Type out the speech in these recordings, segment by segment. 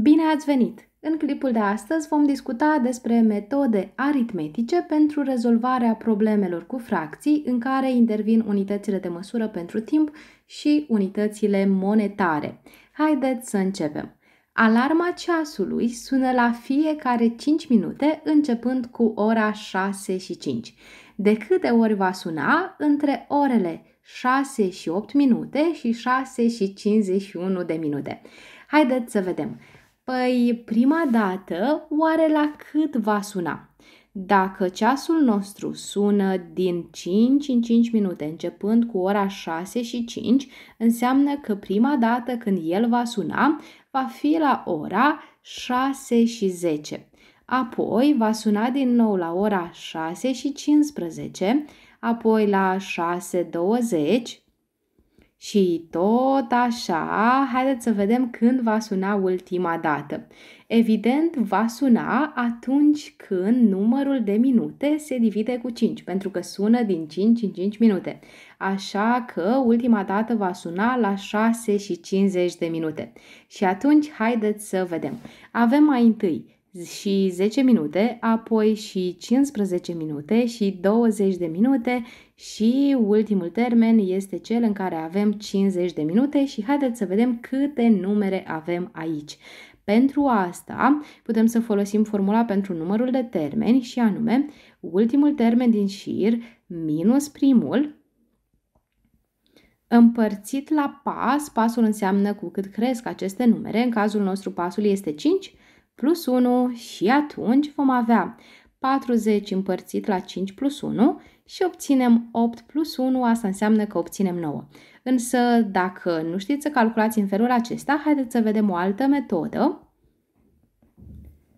Bine ați venit! În clipul de astăzi vom discuta despre metode aritmetice pentru rezolvarea problemelor cu fracții în care intervin unitățile de măsură pentru timp și unitățile monetare. Haideți să începem! Alarma ceasului sună la fiecare 5 minute, începând cu ora 6 și 5. De câte ori va suna între orele 6 și 8 minute și 6 și 51 de minute. Haideți să vedem. Păi, prima dată, oare la cât va suna? Dacă ceasul nostru sună din 5 în 5 minute, începând cu ora 6 și 5, înseamnă că prima dată când el va suna, va fi la ora 6 și 10. Apoi va suna din nou la ora 6 și 15, apoi la 6.20, și tot așa, haideți să vedem când va suna ultima dată. Evident, va suna atunci când numărul de minute se divide cu 5, pentru că sună din 5 în 5 minute. Așa că ultima dată va suna la 6 și 50 de minute. Și atunci, haideți să vedem. Avem mai întâi și 10 minute, apoi și 15 minute și 20 de minute și ultimul termen este cel în care avem 50 de minute și haideți să vedem câte numere avem aici. Pentru asta putem să folosim formula pentru numărul de termeni și anume ultimul termen din șir minus primul împărțit la pas, pasul înseamnă cu cât cresc aceste numere, în cazul nostru pasul este 5, plus 1 și atunci vom avea 40 împărțit la 5 plus 1 și obținem 8 plus 1, asta înseamnă că obținem 9. Însă, dacă nu știți să calculați în felul acesta, haideți să vedem o altă metodă.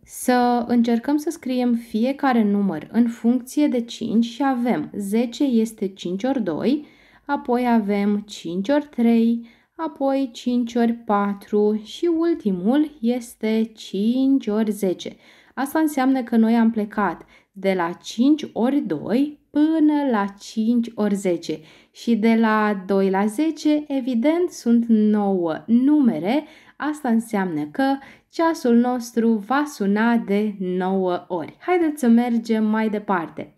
Să încercăm să scriem fiecare număr în funcție de 5 și avem 10 este 5 ori 2, apoi avem 5 ori 3, apoi 5 ori 4 și ultimul este 5 ori 10. Asta înseamnă că noi am plecat de la 5 ori 2 până la 5 ori 10 și de la 2 la 10 evident sunt 9 numere, asta înseamnă că ceasul nostru va suna de 9 ori. Haideți să mergem mai departe.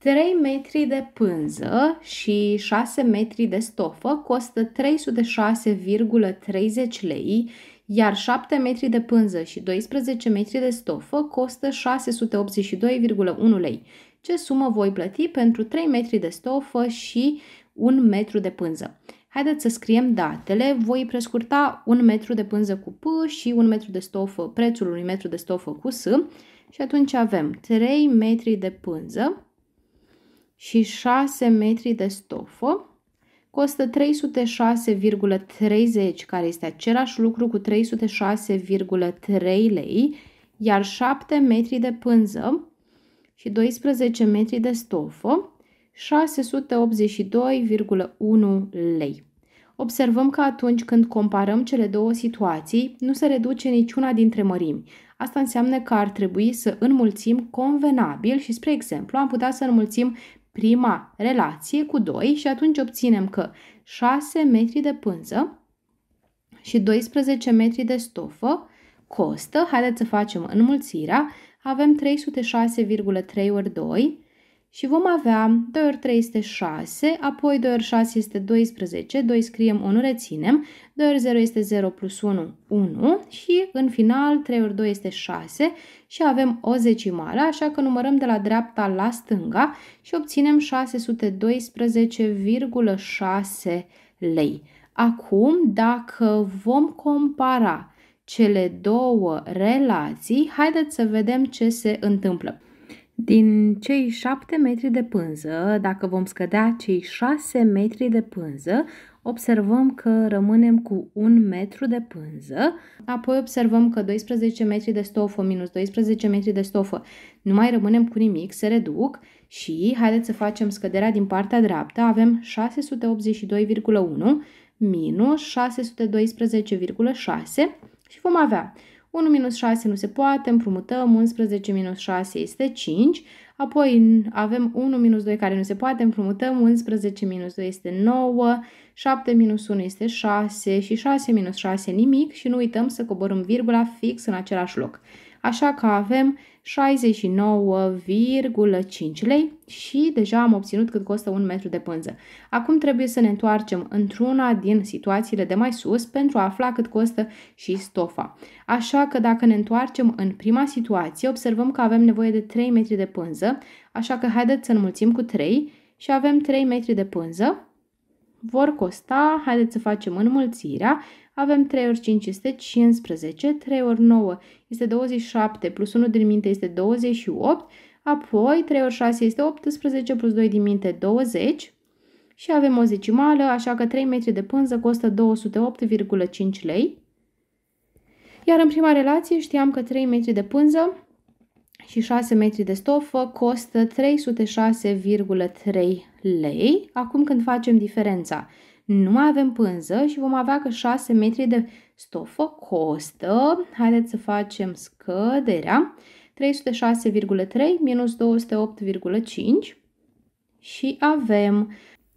3 metri de pânză și 6 metri de stofă costă 306,30 lei, iar 7 metri de pânză și 12 metri de stofă costă 682,1 lei. Ce sumă voi plăti pentru 3 metri de stofă și 1 metru de pânză? Haideți să scriem datele. Voi prescurta 1 metru de pânză cu P și 1 metru de stofă, prețul 1 metru de stofă cu S. Și atunci avem 3 metri de pânză și 6 metri de stofă costă 306,30, care este același lucru cu 306,3 lei, iar 7 metri de pânză și 12 metri de stofă, 682,1 lei. Observăm că atunci când comparăm cele două situații, nu se reduce niciuna dintre mărimi. Asta înseamnă că ar trebui să înmulțim convenabil și, spre exemplu, am putea să înmulțim prima relație cu 2 și atunci obținem că 6 metri de pânză și 12 metri de stofă costă, haideți să facem înmulțirea, avem 306,3 ori 2, și vom avea 2 ori 3 este 6, apoi 2 ori 6 este 12, 2 scriem, 1 reținem, 2 ori 0 este 0 plus 1, 1 și în final 3 ori 2 este 6 și avem o zecimală, așa că numărăm de la dreapta la stânga și obținem 612,6 lei. Acum, dacă vom compara cele două relații, haideți să vedem ce se întâmplă. Din cei 7 metri de pânză, dacă vom scădea cei 6 metri de pânză, observăm că rămânem cu 1 metru de pânză, apoi observăm că 12 metri de stofă minus 12 metri de stofă nu mai rămânem cu nimic, se reduc și haideți să facem scăderea din partea dreaptă, avem 682,1 minus 612,6 și vom avea 1 minus 6 nu se poate, împrumutăm, 11 minus 6 este 5, apoi avem 1 minus 2 care nu se poate, împrumutăm, 11 minus 2 este 9, 7 minus 1 este 6 și 6 minus 6 nimic și nu uităm să coborâm virgula fix în același loc așa că avem 69,5 lei și deja am obținut cât costă un metru de pânză. Acum trebuie să ne întoarcem într-una din situațiile de mai sus pentru a afla cât costă și stofa. Așa că dacă ne întoarcem în prima situație, observăm că avem nevoie de 3 metri de pânză, așa că haideți să înmulțim cu 3 și avem 3 metri de pânză vor costa, haideți să facem înmulțirea, avem 3 ori 5 este 15, 3 ori 9 este 27, plus 1 din minte este 28, apoi 3 ori 6 este 18, plus 2 din minte 20 și avem o zecimală, așa că 3 metri de pânză costă 208,5 lei. Iar în prima relație știam că 3 metri de pânză și 6 metri de stofă costă 306,3 lei. Acum când facem diferența nu mai avem pânză și vom avea că 6 metri de stofă costă, haideți să facem scăderea, 306,3 minus 208,5 și avem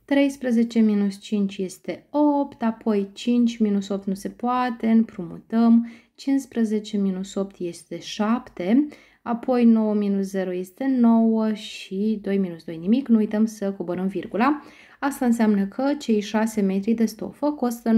13 minus 5 este 8, apoi 5 minus 8 nu se poate, împrumutăm, 15 minus 8 este 7, apoi 9 minus 0 este 9 și 2 minus 2 nimic, nu uităm să coborăm virgula. Asta înseamnă că cei 6 metri de stofă costă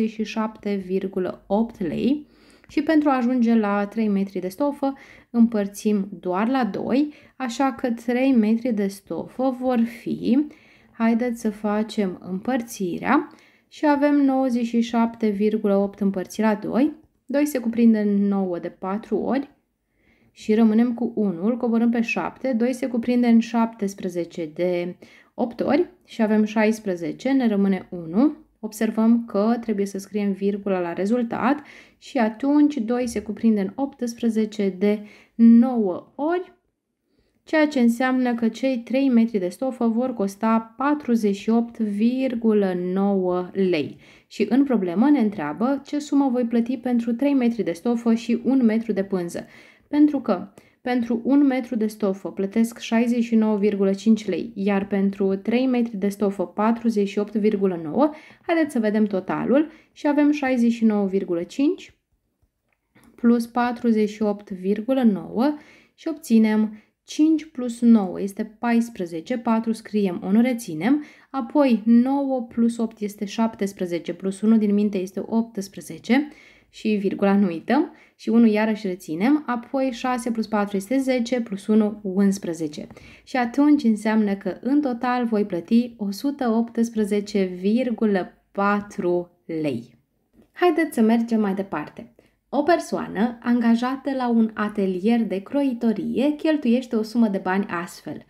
97,8 lei și pentru a ajunge la 3 metri de stofă împărțim doar la 2, așa că 3 metri de stofă vor fi, haideți să facem împărțirea și avem 97,8 împărțit la 2, 2 se cuprinde 9 de 4 ori, și rămânem cu 1, coborâm pe 7, 2 se cuprinde în 17 de 8 ori și avem 16, ne rămâne 1. Observăm că trebuie să scriem virgula la rezultat și atunci 2 se cuprinde în 18 de 9 ori, ceea ce înseamnă că cei 3 metri de stofă vor costa 48,9 lei. Și în problemă ne întreabă ce sumă voi plăti pentru 3 metri de stofă și 1 metru de pânză. Pentru că pentru 1 metru de stofă plătesc 69,5 lei, iar pentru 3 metri de stofă 48,9. Haideți să vedem totalul și avem 69,5 plus 48,9 și obținem 5 plus 9 este 14, 4 scriem, 1 reținem, apoi 9 plus 8 este 17, plus 1 din minte este 18, și virgula nu uităm și 1 iarăși reținem, apoi 6 plus 4 este 10 plus 1 11. Și atunci înseamnă că în total voi plăti 118,4 lei. Haideți să mergem mai departe. O persoană angajată la un atelier de croitorie cheltuiește o sumă de bani astfel.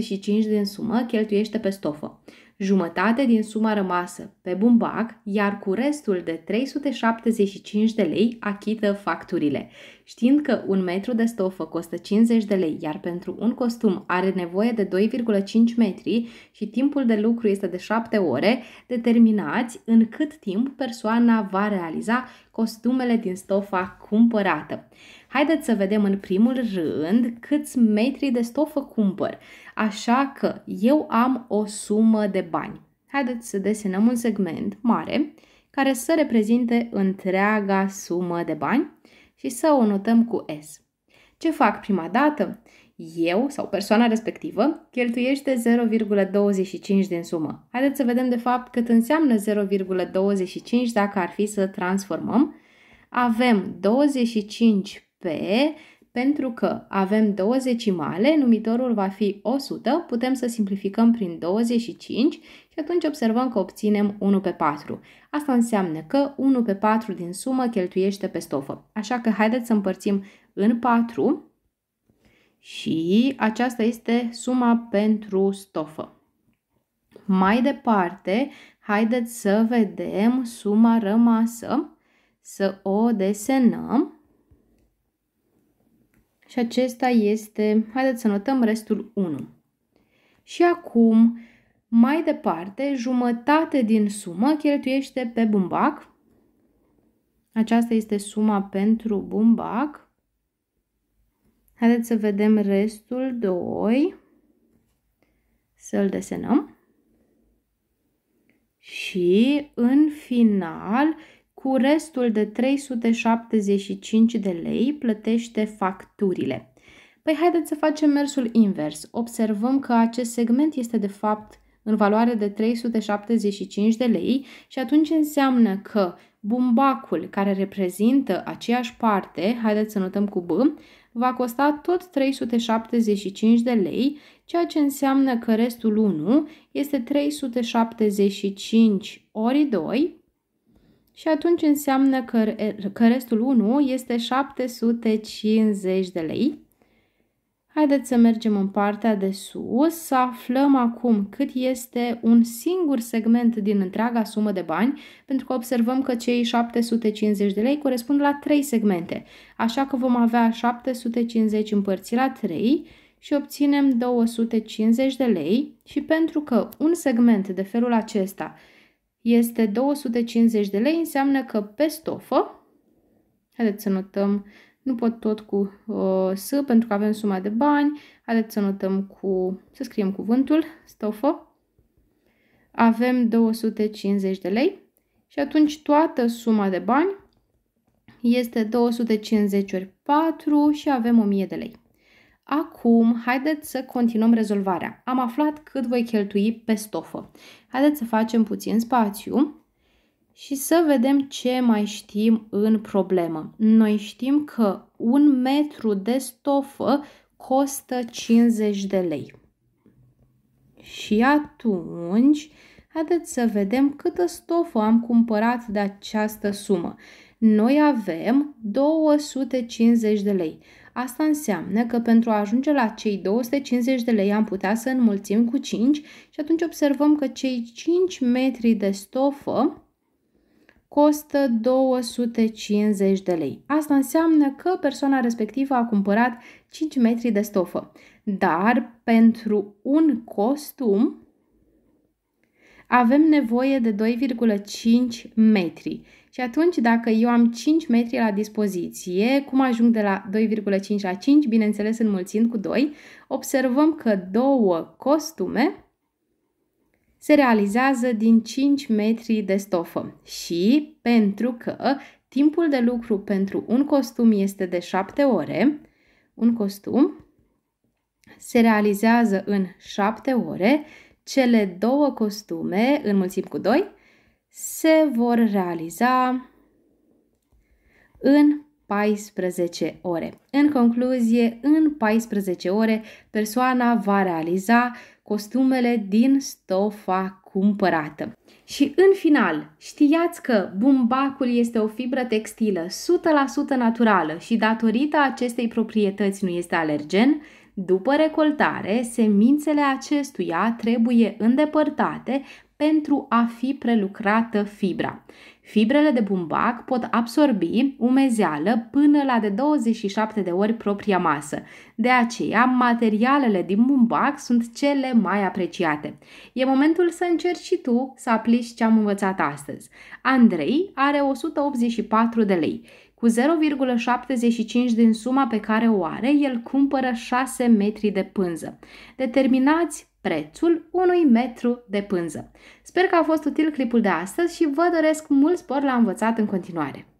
0,25 din sumă cheltuiește pe stofă, jumătate din suma rămasă pe bumbac, iar cu restul de 375 de lei achită facturile. Știind că un metru de stofă costă 50 de lei, iar pentru un costum are nevoie de 2,5 metri și timpul de lucru este de 7 ore, determinați în cât timp persoana va realiza costumele din stofa cumpărată. Haideți să vedem în primul rând câți metri de stofă cumpăr. Așa că eu am o sumă de bani. Haideți să desenăm un segment mare care să reprezinte întreaga sumă de bani și să o notăm cu S. Ce fac prima dată? Eu sau persoana respectivă cheltuiește 0,25 din sumă. Haideți să vedem de fapt cât înseamnă 0,25 dacă ar fi să transformăm. Avem 25 P, pentru că avem două zecimale, numitorul va fi 100, putem să simplificăm prin 25 și atunci observăm că obținem 1 pe 4. Asta înseamnă că 1 pe 4 din sumă cheltuiește pe stofă. Așa că haideți să împărțim în 4 și aceasta este suma pentru stofă. Mai departe, haideți să vedem suma rămasă, să o desenăm și acesta este, haideți să notăm restul 1. Și acum, mai departe, jumătate din sumă cheltuiește pe bumbac. Aceasta este suma pentru bumbac. Haideți să vedem restul 2. Să-l desenăm. Și în final cu restul de 375 de lei plătește facturile. Păi haideți să facem mersul invers. Observăm că acest segment este de fapt în valoare de 375 de lei și atunci înseamnă că bumbacul care reprezintă aceeași parte, haideți să notăm cu B, va costa tot 375 de lei, ceea ce înseamnă că restul 1 este 375 ori 2, și atunci înseamnă că, că restul 1 este 750 de lei. Haideți să mergem în partea de sus, să aflăm acum cât este un singur segment din întreaga sumă de bani, pentru că observăm că cei 750 de lei corespund la 3 segmente, așa că vom avea 750 împărțit la 3 și obținem 250 de lei și pentru că un segment de felul acesta este 250 de lei, înseamnă că pe stofă, haideți să notăm, nu pot tot cu uh, S pentru că avem suma de bani, haideți să notăm cu, să scriem cuvântul, stofă, avem 250 de lei și atunci toată suma de bani este 250 ori 4 și avem 1000 de lei. Acum, haideți să continuăm rezolvarea. Am aflat cât voi cheltui pe stofă. Haideți să facem puțin spațiu și să vedem ce mai știm în problemă. Noi știm că un metru de stofă costă 50 de lei. Și atunci, haideți să vedem câtă stofă am cumpărat de această sumă. Noi avem 250 de lei. Asta înseamnă că pentru a ajunge la cei 250 de lei am putea să înmulțim cu 5 și atunci observăm că cei 5 metri de stofă costă 250 de lei. Asta înseamnă că persoana respectivă a cumpărat 5 metri de stofă. Dar pentru un costum avem nevoie de 2,5 metri. Și atunci, dacă eu am 5 metri la dispoziție, cum ajung de la 2,5 la 5? Bineînțeles, înmulțind cu 2, observăm că două costume se realizează din 5 metri de stofă. Și pentru că timpul de lucru pentru un costum este de 7 ore, un costum se realizează în 7 ore, cele două costume, înmulțim cu 2, se vor realiza în 14 ore. În concluzie, în 14 ore, persoana va realiza costumele din stofa cumpărată. Și în final, știați că bumbacul este o fibră textilă 100% naturală și datorită acestei proprietăți nu este alergen, după recoltare, semințele acestuia trebuie îndepărtate pentru a fi prelucrată fibra. Fibrele de bumbac pot absorbi umezeală până la de 27 de ori propria masă. De aceea, materialele din bumbac sunt cele mai apreciate. E momentul să încerci și tu să aplici ce am învățat astăzi. Andrei are 184 de lei cu 0,75 din suma pe care o are, el cumpără 6 metri de pânză. Determinați prețul unui metru de pânză. Sper că a fost util clipul de astăzi și vă doresc mult spor la învățat în continuare.